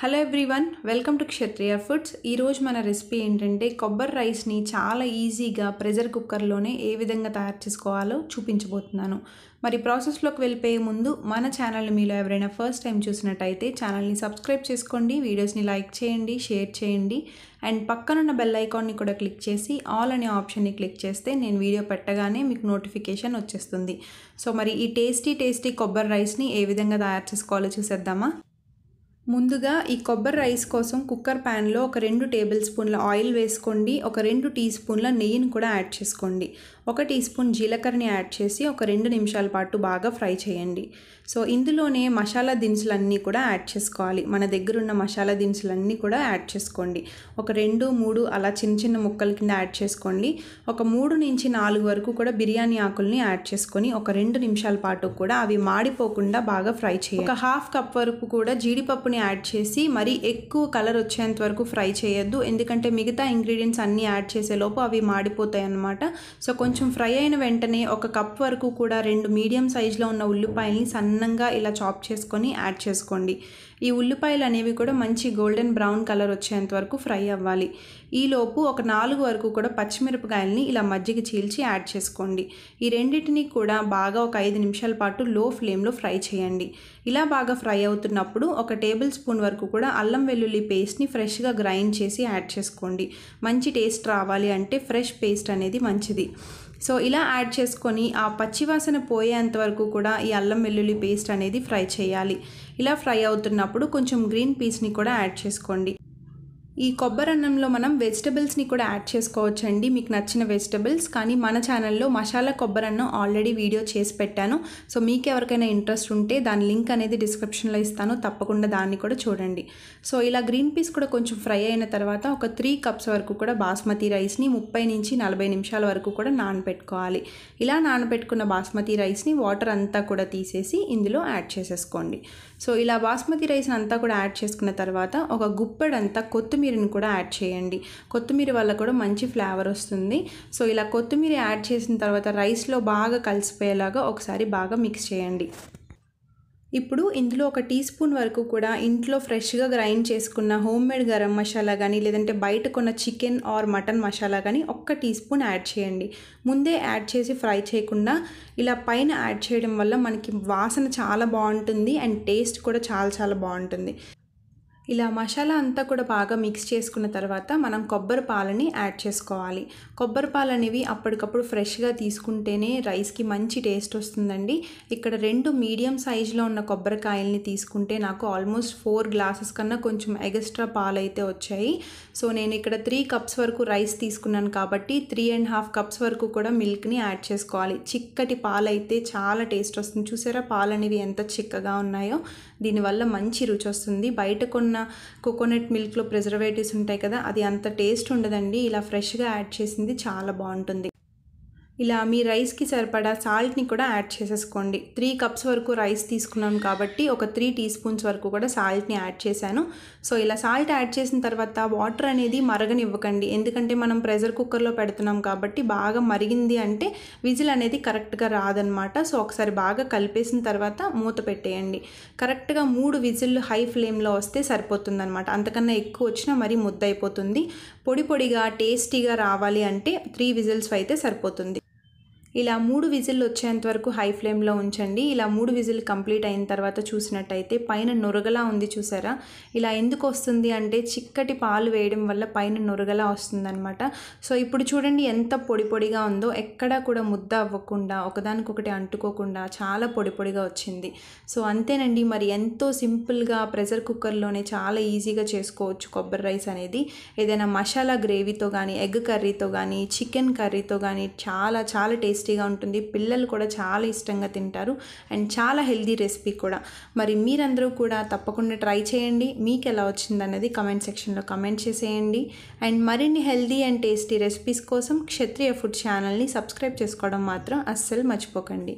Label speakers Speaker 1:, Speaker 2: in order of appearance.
Speaker 1: hello everyone welcome to Kshatriya foods ఈరోజు మన recipe ఏంటంటే కొబ్బరి రైస్ని చాలా ఈజీగా ప్రెషర్ కుక్కర్లోనే ఏ విధంగా తయారు చేసుకోవాలో చూపించబోతున్నాను మరి ప్రాసెస్లోకి వెళ్ళిపోయే ముందు మన ఛానల్ని మీలో ఎవరైనా ఫస్ట్ టైం చూసినట్టయితే ఛానల్ని సబ్స్క్రైబ్ చేసుకోండి వీడియోస్ని లైక్ చేయండి షేర్ చేయండి అండ్ పక్కనున్న బెల్ ఐకాన్ని కూడా క్లిక్ చేసి ఆల్ అనే ఆప్షన్ని క్లిక్ చేస్తే నేను వీడియో పెట్టగానే మీకు నోటిఫికేషన్ వచ్చేస్తుంది సో మరి ఈ టేస్టీ టేస్టీ కొబ్బరి రైస్ని ఏ విధంగా తయారు చేసుకోవాలో చూసేద్దామా ముందుగా ఈ కొబ్బరి రైస్ కోసం కుక్కర్ ప్యాన్లో ఒక రెండు టేబుల్ స్పూన్ల ఆయిల్ వేసుకోండి ఒక రెండు టీ స్పూన్ల నెయ్యిని కూడా యాడ్ చేసుకోండి ఒక టీ స్పూన్ జీలకర్రని యాడ్ చేసి ఒక రెండు నిమిషాల పాటు బాగా ఫ్రై చేయండి సో ఇందులోనే మసాలా దినుసులన్నీ కూడా యాడ్ చేసుకోవాలి మన దగ్గర ఉన్న మసాలా దినుసులన్నీ కూడా యాడ్ చేసుకోండి ఒక రెండు మూడు అలా చిన్న చిన్న ముక్కల కింద యాడ్ చేసుకోండి ఒక మూడు నుంచి నాలుగు వరకు కూడా బిర్యానీ ఆకుల్ని యాడ్ చేసుకొని ఒక రెండు నిమిషాల పాటు కూడా అవి మాడిపోకుండా బాగా ఫ్రై చేయండి ఒక హాఫ్ కప్ వరకు కూడా జీడిపప్పుని వాటర్ని యాడ్ చేసి మరీ ఎక్కువ కలర్ వచ్చేంత వరకు ఫ్రై చేయొద్దు ఎందుకంటే మిగతా ఇంగ్రీడియంట్స్ అన్నీ యాడ్ చేసేలోపు అవి మాడిపోతాయి అన్నమాట సో కొంచెం ఫ్రై అయిన వెంటనే ఒక కప్ వరకు కూడా రెండు మీడియం సైజులో ఉన్న ఉల్లిపాయల్ని సన్నంగా ఇలా చాప్ చేసుకొని యాడ్ చేసుకోండి ఈ ఉల్లిపాయలు అనేవి కూడా మంచి గోల్డెన్ బ్రౌన్ కలర్ వచ్చేంత వరకు ఫ్రై అవ్వాలి ఈలోపు ఒక నాలుగు వరకు కూడా పచ్చిమిరపకాయల్ని ఇలా మజ్జిగ చీల్చి యాడ్ చేసుకోండి ఈ రెండింటిని కూడా బాగా ఒక ఐదు నిమిషాల పాటు లో ఫ్లేమ్లో ఫ్రై చేయండి ఇలా బాగా ఫ్రై అవుతున్నప్పుడు ఒక టేబుల్ టేబుల్ స్పూన్ వరకు కూడా అల్లం వెల్లుల్లి పేస్ట్ని ఫ్రెష్గా గ్రైండ్ చేసి యాడ్ చేసుకోండి మంచి టేస్ట్ రావాలి అంటే ఫ్రెష్ పేస్ట్ అనేది మంచిది సో ఇలా యాడ్ చేసుకొని ఆ పచ్చివాసన పోయేంత వరకు కూడా ఈ అల్లం వెల్లుల్లి పేస్ట్ అనేది ఫ్రై చేయాలి ఇలా ఫ్రై అవుతున్నప్పుడు కొంచెం గ్రీన్ పీస్ని కూడా యాడ్ చేసుకోండి ఈ కొబ్బరి అన్నంలో మనం వెజిటబుల్స్ని కూడా యాడ్ చేసుకోవచ్చండి మీకు నచ్చిన వెజిటబుల్స్ కానీ మన ఛానల్లో మసాలా కొబ్బరి అన్నం ఆల్రెడీ వీడియో చేసి పెట్టాను సో మీకు ఎవరికైనా ఇంట్రెస్ట్ ఉంటే దాని లింక్ అనేది డిస్క్రిప్షన్లో ఇస్తాను తప్పకుండా దాన్ని కూడా చూడండి సో ఇలా గ్రీన్ పీస్ కూడా కొంచెం ఫ్రై అయిన తర్వాత ఒక త్రీ కప్స్ వరకు కూడా బాస్మతి రైస్ని ముప్పై నుంచి నలభై నిమిషాల వరకు కూడా నానబెట్టుకోవాలి ఇలా నానబెట్టుకున్న బాస్మతి రైస్ని వాటర్ అంతా కూడా తీసేసి ఇందులో యాడ్ చేసేసుకోండి సో ఇలా బాస్మతి రైస్ని అంతా కూడా యాడ్ చేసుకున్న తర్వాత ఒక గుప్పెడంతా కొత్తిమీర కొత్తిమీరని కూడా యాడ్ చేయండి కొత్తిమీర వల్ల కూడా మంచి ఫ్లేవర్ వస్తుంది సో ఇలా కొత్తిమీర యాడ్ చేసిన తర్వాత రైస్లో బాగా కలిసిపోయేలాగా ఒకసారి బాగా మిక్స్ చేయండి ఇప్పుడు ఇందులో ఒక టీ స్పూన్ వరకు కూడా ఇంట్లో ఫ్రెష్గా గ్రైండ్ చేసుకున్న హోమ్ మేడ్ గరం మసాలా కానీ లేదంటే బయట కొన్న చికెన్ ఆర్ మటన్ మసాలా కానీ ఒక్క టీ స్పూన్ యాడ్ చేయండి ముందే యాడ్ చేసి ఫ్రై చేయకుండా ఇలా పైన యాడ్ చేయడం వల్ల మనకి వాసన చాలా బాగుంటుంది అండ్ టేస్ట్ కూడా చాలా చాలా బాగుంటుంది ఇలా మసాలా అంతా కూడా బాగా మిక్స్ చేసుకున్న తర్వాత మనం కొబ్బరి పాలని యాడ్ చేసుకోవాలి కొబ్బరి పాలు అనేవి అప్పటికప్పుడు ఫ్రెష్గా తీసుకుంటేనే రైస్కి మంచి టేస్ట్ వస్తుందండి ఇక్కడ రెండు మీడియం సైజులో ఉన్న కొబ్బరికాయల్ని తీసుకుంటే నాకు ఆల్మోస్ట్ ఫోర్ గ్లాసెస్ కన్నా కొంచెం ఎగస్ట్రా పాలు అయితే వచ్చాయి సో నేను ఇక్కడ త్రీ కప్స్ వరకు రైస్ తీసుకున్నాను కాబట్టి త్రీ అండ్ హాఫ్ కప్స్ వరకు కూడా మిల్క్ని యాడ్ చేసుకోవాలి చిక్కటి పాలు అయితే చాలా టేస్ట్ వస్తుంది చూసారా పాలు అనేవి ఎంత చిక్కగా ఉన్నాయో దీనివల్ల మంచి రుచి వస్తుంది బయట కొన్న ఉన్న కోకోనట్ మిల్క్లో ప్రిజర్వేటివ్స్ ఉంటాయి కదా అది అంత టేస్ట్ ఉండదండి ఇలా ఫ్రెష్గా యాడ్ చేసింది చాలా బాగుంటుంది ఇలా మీ రైస్కి సరిపడా సాల్ట్ని కూడా యాడ్ చేసేసుకోండి త్రీ కప్స్ వరకు రైస్ తీసుకున్నాం కాబట్టి ఒక త్రీ టీ స్పూన్స్ వరకు కూడా సాల్ట్ని యాడ్ చేశాను సో ఇలా సాల్ట్ యాడ్ చేసిన తర్వాత వాటర్ అనేది మరగనివ్వకండి ఎందుకంటే మనం ప్రెషర్ కుక్కర్లో పెడుతున్నాం కాబట్టి బాగా మరిగింది అంటే విజిల్ అనేది కరెక్ట్గా రాదనమాట సో ఒకసారి బాగా కలిపేసిన తర్వాత మూత పెట్టేయండి కరెక్ట్గా మూడు విజిల్ హై ఫ్లేమ్లో వస్తే సరిపోతుందనమాట అంతకన్నా ఎక్కువ వచ్చినా మరీ ముద్దయిపోతుంది పొడి పొడిగా టేస్టీగా రావాలి అంటే త్రీ విజిల్స్ అయితే సరిపోతుంది ఇలా మూడు విజిల్ వచ్చేంత వరకు హై ఫ్లేమ్లో ఉంచండి ఇలా మూడు విజిల్ కంప్లీట్ అయిన తర్వాత చూసినట్టయితే పైన నొరగలా ఉంది చూసారా ఇలా ఎందుకు వస్తుంది అంటే చిక్కటి పాలు వేయడం వల్ల పైన నొరగలా వస్తుందన్నమాట సో ఇప్పుడు చూడండి ఎంత పొడి పొడిగా ఉందో ఎక్కడా కూడా ముద్ద అవ్వకుండా ఒకదానికొకటి అంటుకోకుండా చాలా పొడి పొడిగా వచ్చింది సో అంతేనండి మరి ఎంతో సింపుల్గా ప్రెషర్ కుక్కర్లోనే చాలా ఈజీగా చేసుకోవచ్చు కొబ్బరి రైస్ అనేది ఏదైనా మసాలా గ్రేవీతో కానీ ఎగ్ కర్రీతో కానీ చికెన్ కర్రీతో కానీ చాలా చాలా టేస్ట్ టేస్టీగా ఉంటుంది పిల్లలు కూడా చాలా ఇష్టంగా తింటారు అండ్ చాలా హెల్దీ రెసిపీ కూడా మరి మీరందరూ కూడా తప్పకుండా ట్రై చేయండి మీకు ఎలా అనేది కమెంట్ సెక్షన్లో కమెంట్ చేసేయండి అండ్ మరిన్ని హెల్దీ అండ్ టేస్టీ రెసిపీస్ కోసం క్షత్రియ ఫుడ్ ఛానల్ని సబ్స్క్రైబ్ చేసుకోవడం మాత్రం అస్సలు మర్చిపోకండి